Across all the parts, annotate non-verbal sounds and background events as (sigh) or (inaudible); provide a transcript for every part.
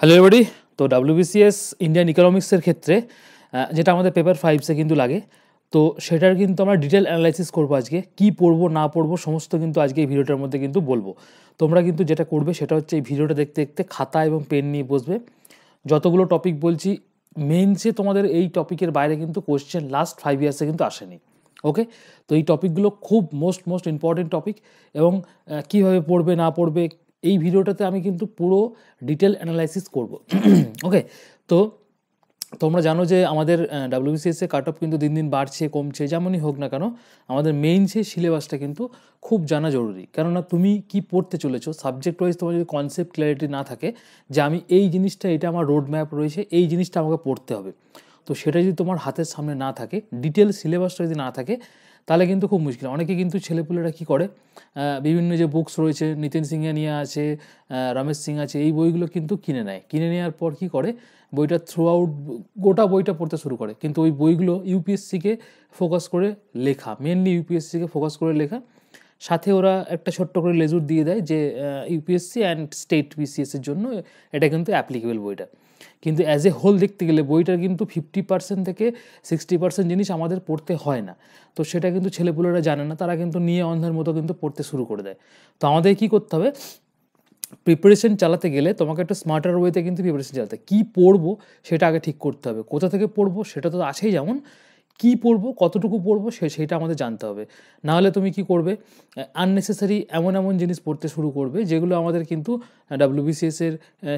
hello এবারি তো WBCS Indian ইকোনমিক্সের ক্ষেত্রে যেটা আমাদের পেপার ফাইভসে কিন্তু লাগে তো সেটার কিন্তু আমরা ডিটেল অ্যানালাইসিস করবো আজকে কি পড়বো না পড়বো সমস্ত কিন্তু আজকে এই ভিডিওটার মধ্যে কিন্তু বলবো তোমরা কিন্তু যেটা করবে সেটা হচ্ছে এই ভিডিওটা দেখতে দেখতে খাতা এবং পেন নিয়ে বসবে যতগুলো টপিক বলছি মেইনসে তোমাদের এই টপিকের বাইরে কিন্তু কোশ্চেন লাস্ট ফাইভ ইয়ার্সে কিন্তু আসেনি ওকে তো এই টপিকগুলো খুব মোস্ট মোস্ট ইম্পর্টেন্ট টপিক এবং কিভাবে পড়বে না পড়বে এই ভিডিওটাতে আমি কিন্তু পুরো ডিটেল অ্যানালাইসিস করব ওকে তো তোমরা জানো যে আমাদের ডাব্লিউবিসিএসের কাট অফ কিন্তু দিন দিন বাড়ছে কমছে যেমনই হোক না কেন আমাদের মেইন সেই সিলেবাসটা কিন্তু খুব জানা জরুরি কেননা তুমি কি পড়তে চলেছো সাবজেক্ট ওয়াইজ তোমার যদি কনসেপ্ট ক্লিয়ারিটি না থাকে যে আমি এই জিনিসটা এটা আমার রোড ম্যাপ রয়েছে এই জিনিসটা আমাকে পড়তে হবে তো সেটা যদি তোমার হাতের সামনে না থাকে ডিটেল সিলেবাসটা যদি না থাকে তাহলে কিন্তু খুব মুশকিল অনেকে কিন্তু ছেলেপুলেরা কি করে বিভিন্ন যে বুকস রয়েছে নিতিন সিংহানিয়া আছে রমেশ সিং আছে এই বইগুলো কিন্তু কিনে নেয় কিনে নেওয়ার পর কি করে বইটা থ্রু আউট গোটা বইটা পড়তে শুরু করে কিন্তু ওই বইগুলো ইউপিএসসিকে ফোকাস করে লেখা মেনলি ইউপিএসসিকে ফোকাস করে লেখা সাথে ওরা একটা ছোট্ট করে লেজুর দিয়ে দেয় যে ইউপিএসসি অ্যান্ড স্টেট বিসিএসের জন্য এটা কিন্তু অ্যাপ্লিকেবল বইটা কিন্তু অ্যাজ এ হোল দেখতে গেলে বইটার কিন্তু ফিফটি পার্সেন্ট থেকে সিক্সটি পার্সেন্ট জিনিস আমাদের পড়তে হয় না তো সেটা কিন্তু ছেলেপুলেরা জানে না তারা কিন্তু নিয়ে অন্ধের মতো কিন্তু পড়তে শুরু করে দেয় তো আমাদের কী করতে হবে প্রিপারেশন চালাতে গেলে তোমাকে একটা স্মার্টার ওয়েতে কিন্তু প্রিপারেশন চালাতে কী পড়বো সেটা আগে ঠিক করতে হবে কোথা থেকে পড়বো সেটা তো আছেই যেমন কি পড়বো কতটুকু পড়বো সে সেটা আমাদের জানতে হবে নাহলে তুমি কি করবে আননেসেসারি এমন এমন জিনিস পড়তে শুরু করবে যেগুলো আমাদের কিন্তু ডাব্লিউবিসিএসের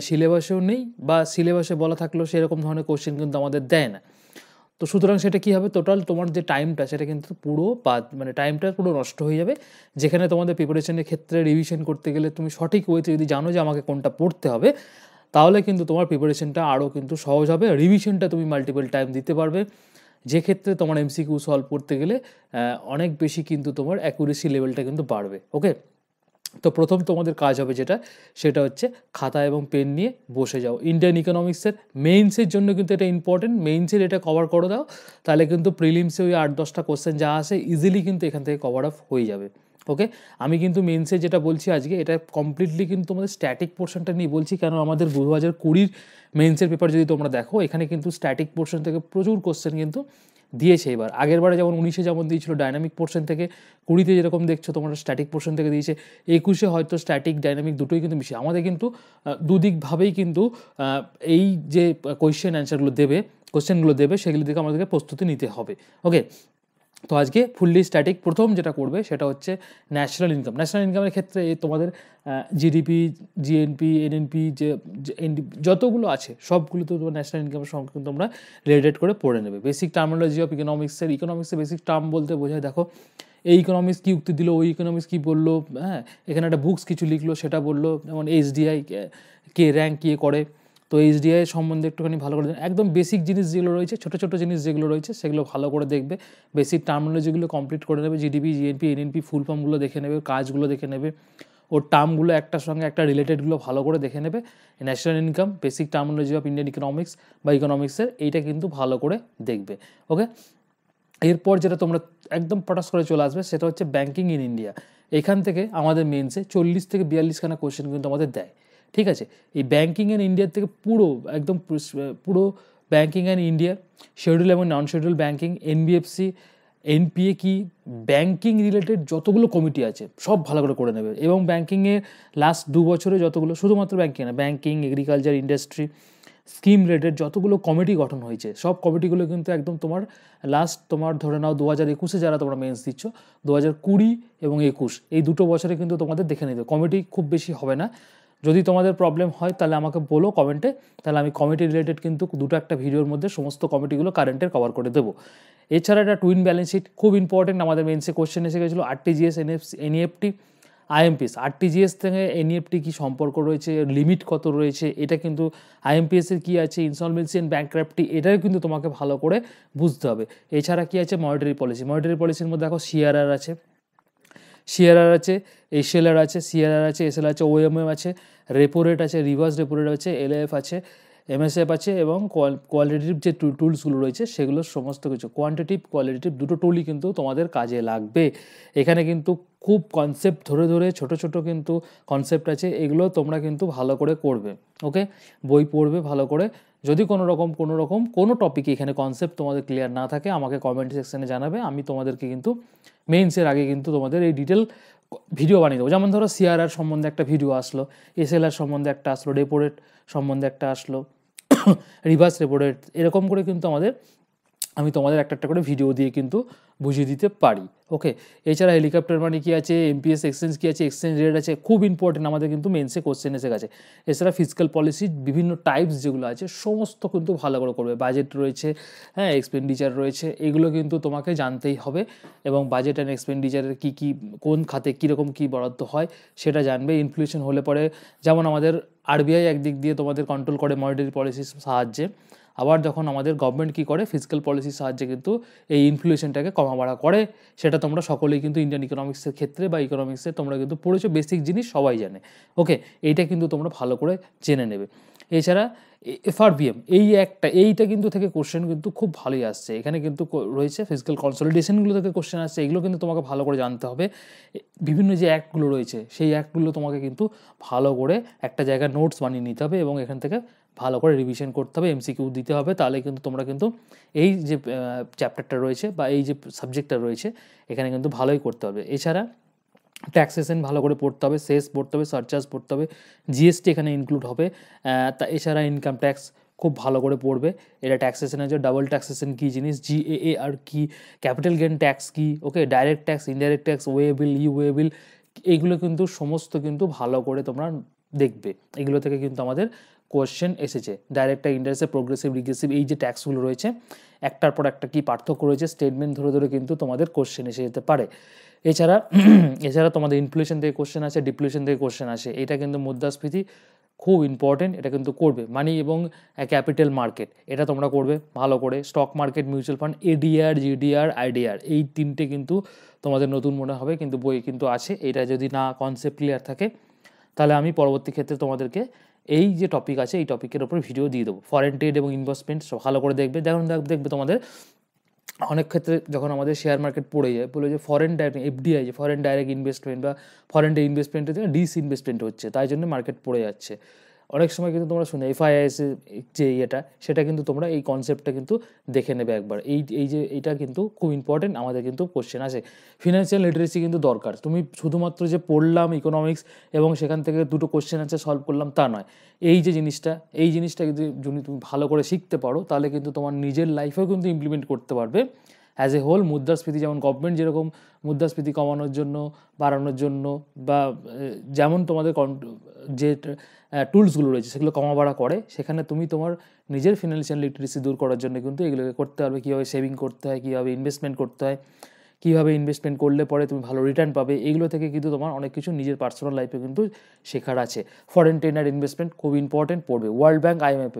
সিলেবাসেও নেই বা সিলেবাসে বলা থাকলেও সেরকম ধরনের কোশ্চেন কিন্তু আমাদের দেয় না তো সুতরাং সেটা কী হবে টোটাল তোমার যে টাইমটা সেটা কিন্তু পুরো বা মানে টাইমটা পুরো নষ্ট হয়ে যাবে যেখানে তোমাদের প্রিপারেশনের ক্ষেত্রে রিভিশন করতে গেলে তুমি সঠিক ওয়েতে যদি জানো যে আমাকে কোনটা পড়তে হবে তাহলে কিন্তু তোমার প্রিপারেশনটা আরও কিন্তু সহজ হবে রিভিশনটা তুমি মাল্টিপল টাইম দিতে পারবে যে ক্ষেত্রে তোমার এমসিকিউ সলভ করতে গেলে অনেক বেশি কিন্তু তোমার অ্যাকুরেসি লেভেলটা কিন্তু বাড়বে ওকে তো প্রথম তোমাদের কাজ হবে যেটা সেটা হচ্ছে খাতা এবং পেন নিয়ে বসে যাও ইন্ডিয়ান ইকোনমিক্সের মেইনসের জন্য কিন্তু এটা ইম্পর্টেন্ট মেইনসের এটা কভার করে দাও তাহলে কিন্তু প্রিলিমসে ওই আট দশটা কোশ্চেন যা আসে ইজিলি কিন্তু এখান থেকে কভার আপ হয়ে যাবে ওকে আমি কিন্তু মেন্সে যেটা বলছি আজকে এটা কমপ্লিটলি কিন্তু আমাদের স্ট্যাটিক পোর্শনটা নিয়ে বলছি কেন আমাদের দু হাজার কুড়ির মেন্সের পেপার যদি তোমরা দেখো এখানে কিন্তু স্ট্যাটিক পোর্শন থেকে প্রচুর কোশ্চেন কিন্তু দিয়েছে এবার আগের বারে যেমন উনিশে যেমন দিয়েছিল ডাইনামিক পোর্শন থেকে কুড়িতে যেরকম দেখছো তোমরা স্ট্যাটিক পোর্শন থেকে দিয়েছে একুশে হয়তো স্ট্যাটিক ডাইনামিক দুটোই কিন্তু মিশে আমাদের কিন্তু দুদিকভাবেই কিন্তু এই যে কোয়েশ্চেন অ্যান্সারগুলো দেবে কোশ্চেনগুলো দেবে সেগুলি দিকে আমাদেরকে প্রস্তুতি নিতে হবে ওকে তো আজকে ফুললি স্ট্যাটিক প্রথম যেটা করবে সেটা হচ্ছে ন্যাশনাল ইনকাম ন্যাশনাল ইনকামের ক্ষেত্রে তোমাদের জিডিপি জিএনপি এনএনপি যে এনডি যতগুলো আছে সবগুলো তো তোমার ন্যাশনাল ইনকামের সঙ্গে কিন্তু তোমরা রিলেটেড করে পড়ে নেবে বেসিক টার্মোলজি অফ ইকোনমিক্সের ইকোনমিক্সের বেসিক টার্ম বলতে বোঝায় দেখো এই ইকোনমিক্স কী উক্তি দিল ওই ইকোনমিক্স কী বললো হ্যাঁ এখানে একটা বুকস কিছু লিখলো সেটা বললো যেমন এইচডিআই কে র্যাঙ্ক কে করে তো এইচডিআই সম্বন্ধে একটুখানি ভালো করে একদম বেসিক জিনিস যেগুলো রয়েছে ছোটো ছোটো জিনিস যেগুলো রয়েছে সেগুলো ভালো করে দেখবে বেসিক টার্মোলজিগুলো কমপ্লিট করে নেবে জিডিপি জিএনপি এনএনপি ফুল ফর্মগুলো দেখে নেবে কাজগুলো দেখে নেবে ওর টার্মগুলো একটার সঙ্গে একটা রিলেটেডগুলো ভালো করে দেখে নেবে national income basic terminology of Indian economics বা ইকোনমিক্সের এইটা কিন্তু ভালো করে দেখবে ওকে এরপর যেটা তোমরা একদম পটাস করে চলে আসবে সেটা হচ্ছে ব্যাঙ্কিং ইন ইন্ডিয়া এখান থেকে আমাদের মেনসে চল্লিশ থেকে বিয়াল্লিশখানা কোয়েশ্চেন কিন্তু আমাদের দেয় ঠিক আছে এই ব্যাঙ্কিং অ্যান্ড ইন্ডিয়ার থেকে পুরো একদম পুরো ব্যাঙ্কিং অ্যান্ড ইন্ডিয়া শিডিউল এবং non schedule banking NBFC NPA কি ব্যাঙ্কিং রিলেটেড যতগুলো কমিটি আছে সব ভালো করে করে নেবে এবং ব্যাঙ্কিংয়ে লাস্ট দু বছরে যতগুলো শুধুমাত্র ব্যাঙ্কিং না banking agriculture industry scheme related যতগুলো কমিটি গঠন হয়েছে সব কমিটিগুলো কিন্তু একদম তোমার লাস্ট তোমার ধরে নাও দু হাজার একুশে যারা তোমরা মেন্স দিচ্ছ দু হাজার কুড়ি এবং একুশ এই দুটো বছরে কিন্তু তোমাদের দেখে নিতে কমিটি খুব বেশি হবে না যদি তোমাদের প্রবলেম হয় তাহলে আমাকে বলো কমেন্টে তাহলে আমি কমিটি রিলেটেড কিন্তু দুটো একটা ভিডিওর মধ্যে সমস্ত কমিটিগুলো কারেন্টের কভার করে দেবো এছাড়া এটা টুইন ব্যালেন্স শিট খুব ইম্পর্টেন্ট আমাদের মেনসে কোশ্চেন এসে গেছিলো RTGS NFC NEFT IMPS RTGS থেকে এনইএফটি e কী সম্পর্ক রয়েছে লিমিট কত রয়েছে এটা কিন্তু আইএমপিএসের কী আছে ইনসলভেন্সি অ্যান্ড ক্র্যাপটি এটাও কিন্তু তোমাকে ভালো করে বুঝতে হবে এছাড়া কী আছে মনিটারি পলিসি মনিটারি পলিসির মধ্যে দেখো সিআরআর আছে সিআরআর আছে এসএলআর আছে সিআরআর আছে এসএলআর আছে ওএমএম আছে রেপো রেট আছে রিভার্স রেপো রেট আছে এলএএফ আছে এমএসএফ আছে এবং কোয়ালিটিভ যে টুলসগুলো রয়েছে সেগুলো সমস্ত কিছু কোয়ান্টিটিভ কোয়ালিটিভ দুটো টুলই কিন্তু তোমাদের কাজে লাগবে এখানে কিন্তু খুব কনসেপ্ট ধরে ধরে ছোট ছোট কিন্তু কনসেপ্ট আছে এগুলো তোমরা কিন্তু ভালো করে করবে ওকে বই পড়বে ভালো করে যদি কোনো রকম কোনো রকম কোনো টপিকে এখানে কনসেপ্ট তোমাদের ক্লিয়ার না থাকে আমাকে কমেন্ট সেকশানে জানাবে আমি তোমাদেরকে কিন্তু মেইনসের আগে কিন্তু তোমাদের এই ডিটেল ভিডিও বানিয়ে দেবো যেমন ধরো সিআরআর সম্বন্ধে একটা ভিডিও আসলো এসএলআর সম্বন্ধে একটা আসলো ডেপোরেট সম্বন্ধে একটা আসলো রিভার্স রেপো রেট এরকম করে কিন্তু আমাদের আমি তোমাদের একটা একটা করে ভিডিও দিয়ে কিন্তু বুঝিয়ে দিতে পারি ওকে এছাড়া হেলিকপ্টার মানে কী আছে এমপিএস এক্সচেঞ্জ কী আছে এক্সচেঞ্জ রেট আছে খুব ইম্পর্টেন্ট আমাদের কিন্তু মেন্সে কোশ্চেন এসে গেছে এছাড়া ফিজিক্যাল পলিসি বিভিন্ন টাইপস যেগুলো আছে সমস্ত কিন্তু ভালো করে করবে বাজেট রয়েছে হ্যাঁ এক্সপেন্ডিচার রয়েছে এগুলো কিন্তু তোমাকে জানতেই হবে এবং বাজেট অ্যান্ড এক্সপেন্ডিচারের কী কী কোন খাতে কীরকম কী বরাদ্দ হয় সেটা জানবে ইনফ্লুয়েশন হলে পরে যেমন আমাদের আরবিআই একদিক দিয়ে তোমাদের কন্ট্রোল করে মনিটারি পলিসির সাহায্যে আবার যখন আমাদের গভর্নমেন্ট কী করে ফিজিক্যাল পলিসির সাহায্যে কিন্তু এই ইনফ্লুয়েশনটাকে কমাবাড়া করে সেটা তোমরা সকলেই কিন্তু ইন্ডিয়ান ইকোনমিক্সের ক্ষেত্রে বা ইকোনমিক্সে তোমরা কিন্তু পড়েছো বেসিক জিনিস সবাই জানে ওকে এইটা কিন্তু তোমরা ভালো করে জেনে নেবে এছাড়া এফআরবিএম এই একটা এইটা কিন্তু থেকে কোশ্চেন কিন্তু খুব ভালোই আসছে এখানে কিন্তু রয়েছে ফিজিক্যাল কনসলিডেশনগুলো থেকে কোশ্চেন আসছে এগুলো কিন্তু তোমাকে ভালো করে জানতে হবে বিভিন্ন যে অ্যাক্টগুলো রয়েছে সেই অ্যাক্টগুলো তোমাকে কিন্তু ভালো করে একটা জায়গায় নোটস বানিয়ে নিতে হবে এবং এখান থেকে ভালো করে রিভিশন করতে হবে এমসিকিউ দিতে হবে তাহলে কিন্তু তোমরা কিন্তু এই যে চ্যাপ্টারটা রয়েছে বা এই যে সাবজেক্টটা রয়েছে এখানে কিন্তু ভালোই করতে হবে এছাড়া ট্যাক্সেশন ভালো করে পড়তে হবে সেস পড়তে হবে সারচার্জ পড়তে হবে জিএসটি এখানে ইনক্লুড হবে তা এছাড়া ইনকাম ট্যাক্স খুব ভালো করে পড়বে এটা ট্যাক্সেশনের আছে ডাবল ট্যাক্সেশন কী জিনিস জিএএ আর কি ক্যাপিটাল গেন ট্যাক্স কী okay direct tax indirect tax waybill e bill এগুলো কিন্তু সমস্ত কিন্তু ভালো করে তোমরা দেখবে এগুলো থেকে কিন্তু আমাদের কোয়েশ্চেন এসেছে ডাইরেক্ট ইন্ডারেসে প্রোগ্রেসিভ রিগ্রেসিভ এই যে ট্যাক্সগুলো রয়েছে একটার পর একটা কী পার্থক্য রয়েছে স্টেটমেন্ট ধরে ধরে কিন্তু তোমাদের কোশ্চেন এসে যেতে পারে এছাড়া এছাড়া তোমাদের ইনফ্লেশন থেকে কোশ্চেন আসে ডিপ্লেশন থেকে কোশ্চেন আসে এটা কিন্তু মুদ্রাস্ফীতি খুব ইম্পর্টেন্ট এটা কিন্তু করবে মানি এবং ক্যাপিটাল মার্কেট এটা তোমরা করবে ভালো করে stock market mutual fund ADR GDR IDR এই তিনটে কিন্তু তোমাদের নতুন মনে হবে কিন্তু বই কিন্তু আছে এটা যদি না কনসেপ্ট ক্লিয়ার থাকে তাহলে আমি পরবর্তী ক্ষেত্রে তোমাদেরকে এই যে টপিক আছে এই টপিকের ওপর ভিডিও দিয়ে দেবো ফরেন ট্রেড এবং ইনভেস্টমেন্ট ভালো করে দেখবে যখন দেখবে তোমাদের অনেক ক্ষেত্রে যখন আমাদের শেয়ার মার্কেট পড়ে যায় বলে যে ফরেন ডাইরেক্ট এফডিআই যে ফরেন ডাইরেক্ট ইনভেস্টমেন্ট বা ফরেন ইনভেস্টমেন্টের জন্য ডিস ইনভেস্টমেন্ট হচ্ছে তাই জন্য মার্কেট পড়ে যাচ্ছে অনেক সময় কিন্তু তোমরা শুনে এফআইআইএস যে ইয়েটা সেটা কিন্তু তোমরা এই কনসেপ্টটা কিন্তু দেখে নেবে একবার এই এই যে এটা কিন্তু খুব ইম্পর্টেন্ট আমাদের কিন্তু কোশ্চেন আসে ফিনান্সিয়াল লিটারেসি কিন্তু দরকার তুমি শুধুমাত্র যে পড়লাম ইকোনমিক্স এবং সেখান থেকে দুটো কোশ্চেন আছে সলভ করলাম তা নয় এই যে জিনিসটা এই জিনিসটা যদি তুমি ভালো করে শিখতে পারো তাহলে কিন্তু তোমার নিজের লাইফেও কিন্তু ইমপ্লিমেন্ট করতে পারবে অ্যাজ এ হোল মুদ্রাস্ফীতি যেমন গভর্নমেন্ট যেরকম মুদ্রাস্ফীতি কমানোর জন্য বাড়ানোর জন্য বা যেমন তোমাদের কন যে টুলসগুলো রয়েছে সেগুলো কমা বাড়া করে সেখানে তুমি তোমার নিজের ফিনান্সিয়াল লিটারেসি দূর করার জন্য কিন্তু এগুলোকে করতে পারবে কীভাবে সেভিং করতে হয় কীভাবে ইনভেস্টমেন্ট করতে হয় কীভাবে ইনভেস্টমেন্ট করলে পরে তুমি ভালো রিটার্ন পাবে এগুলো থেকে কিন্তু তোমার অনেক কিছু নিজের পার্সোনাল লাইফে কিন্তু শেখার আছে ফরেন ট্রেনার ইনভেস্টমেন্ট খুব ইম্পর্টেন্ট পড়বে ওয়ার্ল্ড ব্যাঙ্ক আইএমএফ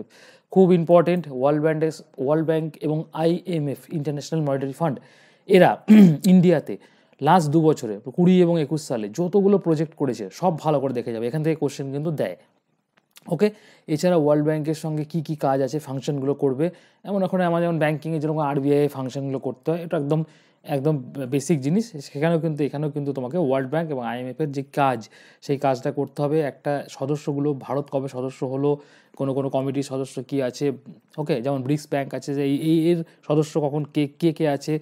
খুব important World Bank World Bank এবং আইএমএফ ইন্টারন্যাশনাল মনিটারি ফান্ড এরা ইন্ডিয়াতে (clears throat) লাস্ট দু বছরে কুড়ি এবং একুশ সালে যতগুলো প্রজেক্ট করেছে সব ভালো করে দেখে যাবে এখান থেকে কোশ্চেন কিন্তু দেয় ওকে এছাড়া ওয়ার্ল্ড ব্যাংকের সঙ্গে কি কি কাজ আছে ফাংশনগুলো করবে এমন এখন আমার যেমন ব্যাঙ্কিংয়ে যেরকম আরবিআই ফাংশনগুলো করতে হয় এটা একদম একদম বেসিক জিনিস সেখানেও কিন্তু এখানেও কিন্তু তোমাকে ওয়ার্ল্ড ব্যাংক এবং আইএমএফের যে কাজ সেই কাজটা করতে হবে একটা সদস্যগুলো ভারত কবে সদস্য হলো কোনো কোনো কমিটির সদস্য কি আছে ওকে যেমন ব্রিক্স ব্যাংক আছে যে এই এর সদস্য কখন কে কে কে আছে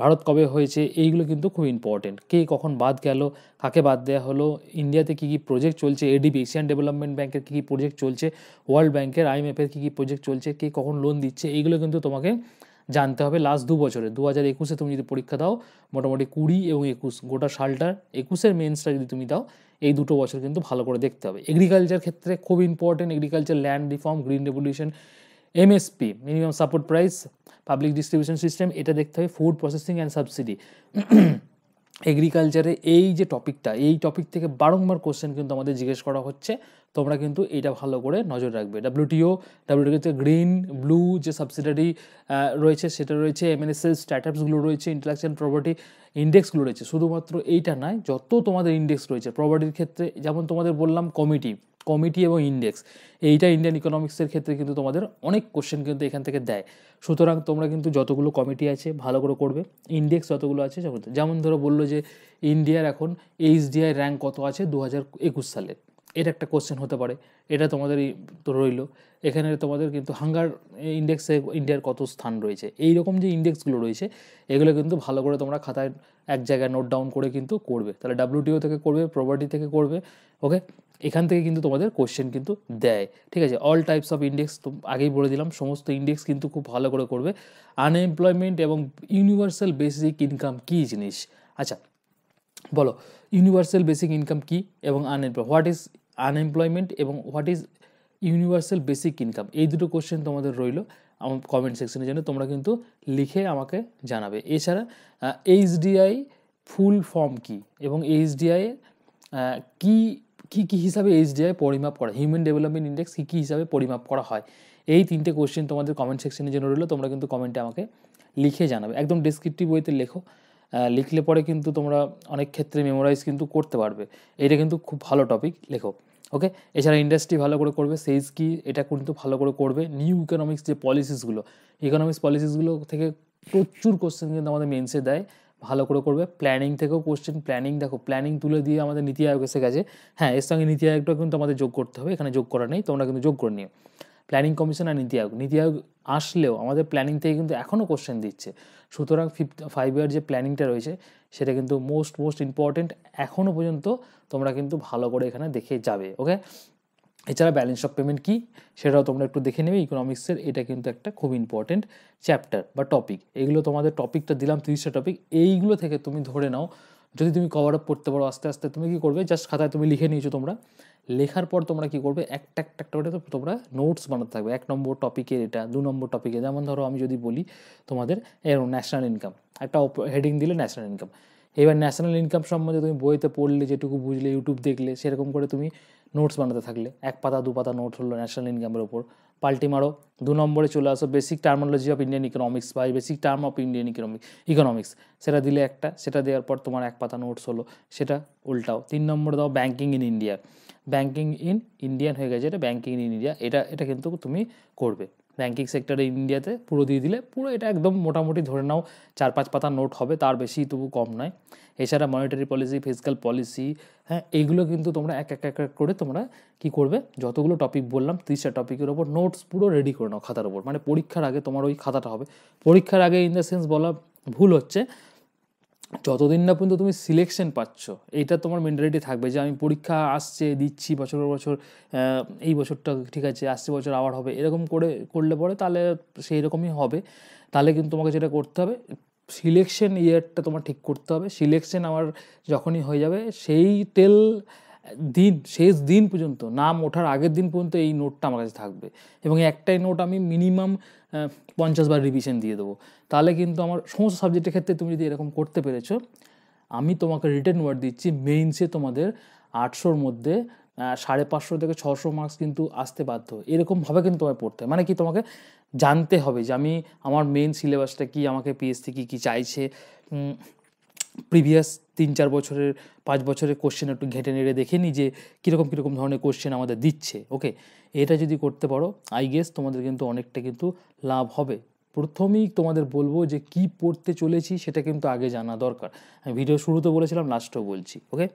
ভারত কবে হয়েছে এইগুলো কিন্তু খুব ইম্পর্টেন্ট কে কখন বাদ গেল কাকে বাদ দেওয়া হলো ইন্ডিয়াতে কী কী প্রজেক্ট চলছে এডিবি এশিয়ান ডেভেলপমেন্ট ব্যাঙ্কের কী কী প্রজেক্ট চলছে ওয়ার্ল্ড ব্যাঙ্কের আইএমএফের কী কী প্রজেক্ট চলছে কে কখন লোন দিচ্ছে এইগুলো কিন্তু তোমাকে জানতে হবে লাস্ট দু বছরে দু হাজার একুশে তুমি যদি পরীক্ষা দাও মোটামুটি কুড়ি এবং একুশ গোটা সালটার একুশের মেন্সটা যদি তুমি দাও এই দুটো বছর কিন্তু ভালো করে দেখতে হবে এগ্রিকালচার ক্ষেত্রে খুব important agriculture land reform green revolution MSP minimum support price public distribution system এটা দেখতে হবে ফুড প্রসেসিং অ্যান্ড সাবসিডি এগ্রিকালচারে এই যে টপিকটা এই টপিক থেকে বারংবার কোশ্চেন কিন্তু আমাদের জিজ্ঞেস করা হচ্ছে তোমরা কিন্তু এটা ভালো করে নজর রাখবে ডাব্লিউটিও ডাব্লিউটিওতে গ্রিন ব্লু যে সাবসিডারি রয়েছে সেটা রয়েছে এমএনএসএল স্ট্যাটাপসগুলো রয়েছে ইন্টেলেকচুয়াল প্রপার্টি ইন্ডেক্সগুলো রয়েছে শুধুমাত্র এইটা নয় যত তোমাদের ইন্ডেক্স রয়েছে প্রপার্টির ক্ষেত্রে যেমন তোমাদের বললাম কমিটি কমিটি এবং ইন্ডেক্স এইটা ইন্ডিয়ান ইকোনমিক্সের ক্ষেত্রে কিন্তু তোমাদের অনেক কোশ্চেন কিন্তু এখান থেকে দেয় সুতরাং তোমরা কিন্তু যতগুলো কমিটি আছে ভালো করে করবে ইন্ডেক্স যতগুলো আছে যেমন ধরো বললো যে ইন্ডিয়ার এখন এইচডিআই র্যাঙ্ক কত আছে দু হাজার একুশ এটা একটা কোশ্চেন হতে পারে এটা তোমাদেরই তো রইল এখানে তোমাদের কিন্তু হাঙ্গার ইন্ডেক্সে ইন্ডিয়ার কত স্থান রয়েছে এই রকম যে ইন্ডেক্সগুলো রয়েছে এগুলো কিন্তু ভালো করে তোমরা খাতায় এক জায়গায় নোট ডাউন করে কিন্তু করবে তাহলে ডাব্লিউটিও থেকে করবে প্রপার্টি থেকে করবে ওকে এখান থেকে কিন্তু তোমাদের কোশ্চেন কিন্তু দেয় ঠিক আছে অল টাইপস অফ ইন্ডেক্স তো আগেই বলে দিলাম সমস্ত ইন্ডেক্স কিন্তু খুব ভালো করে করবে আনএমপ্লয়মেন্ট এবং ইউনিভার্সাল বেসিক ইনকাম কী জিনিস আচ্ছা বলো ইউনিভার্সাল বেসিক ইনকাম কী এবং আনএমপ্লয় হোয়াট ইজ আনএমপ্লয়মেন্ট এবং what is universal basic income এই দুটো কোশ্চেন তোমাদের রইল আমার কমেন্ট সেকশনে জন্য তোমরা কিন্তু লিখে আমাকে জানাবে এছাড়া এইচডিআই ফুল ফর্ম কি এবং এইচডিআই কি কি কী হিসাবে এইচডিআই পরিমাপ করা হিউম্যান ডেভেলপমেন্ট ইন্ডেক্স কী কী হিসাবে পরিমাপ করা হয় এই তিনটে কোশ্চেন তোমাদের কমেন্ট সেকশনে জন্য রইলো তোমরা কিন্তু কমেন্টে আমাকে লিখে জানাবে একদম ডিসক্রিপটিভ ওয়েতে লেখো লিখলে পরে কিন্তু তোমরা অনেক ক্ষেত্রে মেমোরাইজ কিন্তু করতে পারবে এটা কিন্তু খুব ভালো টপিক লেখো ওকে এছাড়া ইন্ডাস্ট্রি ভালো করে করবে সেইস কি এটা কিন্তু ভালো করে করবে নিউ ইকোনমিক্স যে পলিসিসগুলো ইকোনমিক্স পলিসিসগুলো থেকে প্রচুর কোশ্চেন কিন্তু আমাদের মেন্সে দেয় ভালো করে করবে প্ল্যানিং থেকেও কোশ্চেন প্ল্যানিং দেখো প্ল্যানিং তুলে দিয়ে আমাদের নীতি আয়োগ এসে গেছে হ্যাঁ এর সঙ্গে নীতি আয়োগটাও কিন্তু আমাদের যোগ করতে হবে এখানে যোগ করা নেই তোমরা কিন্তু যোগ করে নিও প্ল্যানিং কমিশন আর নীতি আয়োগ নীতি আয়োগ আসলেও আমাদের প্ল্যানিং থেকে কিন্তু এখনও কোশ্চেন দিচ্ছে সুতরাং ফিফটি ফাইভ ইয়ার যে প্ল্যানিংটা রয়েছে সেটা কিন্তু মোস্ট মোস্ট ইম্পর্টেন্ট এখনও পর্যন্ত তোমরা কিন্তু ভালো করে এখানে দেখে যাবে ওকে এছাড়া ব্যালেন্স অফ পেমেন্ট কী সেটাও তোমরা একটু দেখে নেবে ইকোনমিক্সের এটা কিন্তু একটা খুব ইম্পর্টেন্ট চ্যাপ্টার বা টপিক এগুলো তোমাদের টপিকটা দিলাম তিরিশটা টপিক এইগুলো থেকে তুমি ধরে নাও যদি তুমি কভার আপ করতে পারো আস্তে আস্তে তুমি কী করবে জাস্ট খাতায় তুমি লিখে নিয়েছো তোমরা লেখার পর তোমরা কি করবে একটা একটা একটা করে তোমরা নোটস বানাতে থাকবে এক নম্বর টপিকের এটা দু নম্বর টপিকে যেমন ধরো আমি যদি বলি তোমাদের ন্যাশনাল ইনকাম একটা হেডিং দিলে ন্যাশনাল ইনকাম এবার ন্যাশনাল ইনকাম সম্বন্ধে তুমি বইতে পড়লে যেটুকু বুঝলে ইউটিউব দেখলে সেরকম করে তুমি নোটস বানাতে থাকলে এক পাতা দু পাতা নোটস হলো ন্যাশনাল ইনকামের ওপর পাল্টি মারো দু নম্বরে চলে আসো basic terminology of Indian economics বা basic term of Indian economic economics সেটা দিলে একটা সেটা দেওয়ার পর তোমার এক পাতা নোটস হলো সেটা উল্টাও তিন নম্বরে দাও banking in India banking in Indian হয়ে গেছে এটা ব্যাঙ্কিং ইন ইন্ডিয়া এটা এটা কিন্তু তুমি করবে ব্যাঙ্কিং সেক্টরে ইন্ডিয়াতে পুরো দিয়ে দিলে পুরো এটা একদম মোটামুটি ধরে নাও চার পাঁচ পাতা নোট হবে তার বেশি তবু কম নয় এছাড়া মনিটারি পলিসি ফিজিক্যাল পলিসি হ্যাঁ এইগুলো কিন্তু তোমরা এক এক এক এক করে তোমরা কি করবে যতগুলো টপিক বললাম তিরিশটা টপিকের ওপর নোটস পুরো রেডি করে নাও খাতার ওপর মানে পরীক্ষার আগে তোমার ওই খাতাটা হবে পরীক্ষার আগে ইন দ্য সেন্স বলা ভুল হচ্ছে যতদিন না পর্যন্ত তুমি সিলেকশন পাচ্ছ এটা তোমার মেন্টালিটি থাকবে যে আমি পরীক্ষা আসছে দিচ্ছি বছরের বছর এই বছরটা ঠিক আছে আসছে বছর আবার হবে এরকম করে করলে পরে তাহলে সেই রকমই হবে তাহলে কিন্তু তোমাকে যেটা করতে হবে সিলেকশন ইয়ারটা তোমার ঠিক করতে হবে সিলেকশন আমার যখনই হয়ে যাবে সেই টেল দিন শেষ দিন পর্যন্ত নাম ওঠার আগের দিন পর্যন্ত এই নোটটা আমার কাছে থাকবে এবং একটাই নোট আমি মিনিমাম পঞ্চাশ বার রিভিশন দিয়ে দেবো তাহলে কিন্তু আমার সমস্ত সাবজেক্টের ক্ষেত্রে তুমি যদি এরকম করতে পেরেছো আমি তোমাকে রিটার্ন ওয়ার্ড দিচ্ছি মেইনসে তোমাদের আটশোর মধ্যে সাড়ে পাঁচশো থেকে ছশো মার্কস কিন্তু আসতে বাধ্য এরকমভাবে কিন্তু তোমায় পড়তে হয় মানে কি তোমাকে জানতে হবে যে আমি আমার মেইন সিলেবাসটা কি আমাকে পিএসসি কী কী চাইছে প্রিভিয়াস তিন চার বছরের পাঁচ বছরের কোশ্চেন একটু ঘেঁটে নেড়ে দেখে নিই যে কীরকম কীরকম ধরনের কোশ্চেন আমাদের দিচ্ছে ওকে এটা যদি করতে পারো আই গেস তোমাদের কিন্তু অনেকটা কিন্তু লাভ হবে প্রথমেই তোমাদের বলবো যে কি পড়তে চলেছি সেটা কিন্তু আগে জানা দরকার আমি ভিডিও শুরুতে বলেছিলাম লাস্টও বলছি ওকে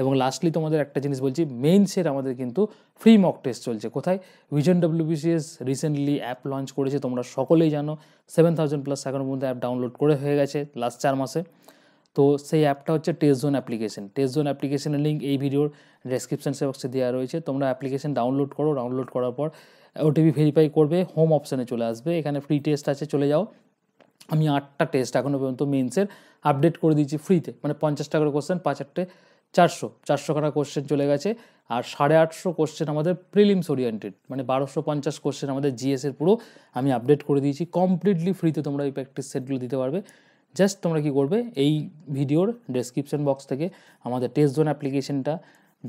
এবং লাস্টলি তোমাদের একটা জিনিস বলছি মেইনসের আমাদের কিন্তু ফ্রি মক টেস্ট চলছে কোথায় vision WBCS recently app launch করেছে তোমরা সকলেই জানো সেভেন থাউজেন্ড প্লাস এখন পর্যন্ত অ্যাপ ডাউনলোড করে হয়ে গেছে লাস্ট চার মাসে তো সেই অ্যাপটা হচ্ছে test zone application test zone অ্যাপ্লিকেশনের লিঙ্ক এই ভিডিওর ডেসক্রিপশন বক্সে দেওয়া রয়েছে তোমরা অ্যাপ্লিকেশন ডাউনলোড করো ডাউনলোড করার পর ওটিপি ভেরিফাই করবে হোম অপশানে চলে আসবে এখানে ফ্রি টেস্ট আছে চলে যাও আমি আটটা টেস্ট এখনও পর্যন্ত মেন্সের আপডেট করে দিয়েছি ফ্রিতে মানে পঞ্চাশ টাকার কোশ্চেন পাঁচ আটটে চারশো চারশো টাকা কোশ্চেন চলে গেছে আর সাড়ে আটশো কোশ্চেন আমাদের প্রিলিমস ওরিয়েন্টেড মানে বারোশো পঞ্চাশ কোশ্চেন আমাদের জিএসের পুরো আমি আপডেট করে দিয়েছি কমপ্লিটলি ফ্রিতে তোমরা এই প্র্যাকটিস সেটগুলো দিতে পারবে জাস্ট তোমরা কি করবে এই ভিডিওর ডেসক্রিপশন বক্স থেকে আমাদের টেস্ট জোন অ্যাপ্লিকেশনটা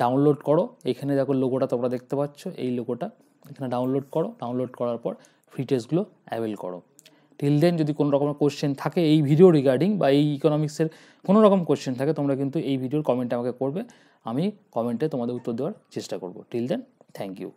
ডাউনলোড করো এখানে দেখো লোগোটা তোমরা দেখতে পাচ্ছ এই লোগোটা এখানে ডাউনলোড করো ডাউনলোড করার পর ফ্রি টেস্টগুলো অ্যাভেল করো টিল দেন যদি কোনো রকমের কোশ্চেন থাকে এই ভিডিও রিগার্ডিং বা এই ইকোনমিক্সের কোনো রকম কোশ্চেন থাকে তোমরা কিন্তু এই ভিডিওর কমেন্টে আমাকে করবে আমি কমেন্টে তোমাদের উত্তর দেওয়ার চেষ্টা করব টিল দেন থ্যাংক ইউ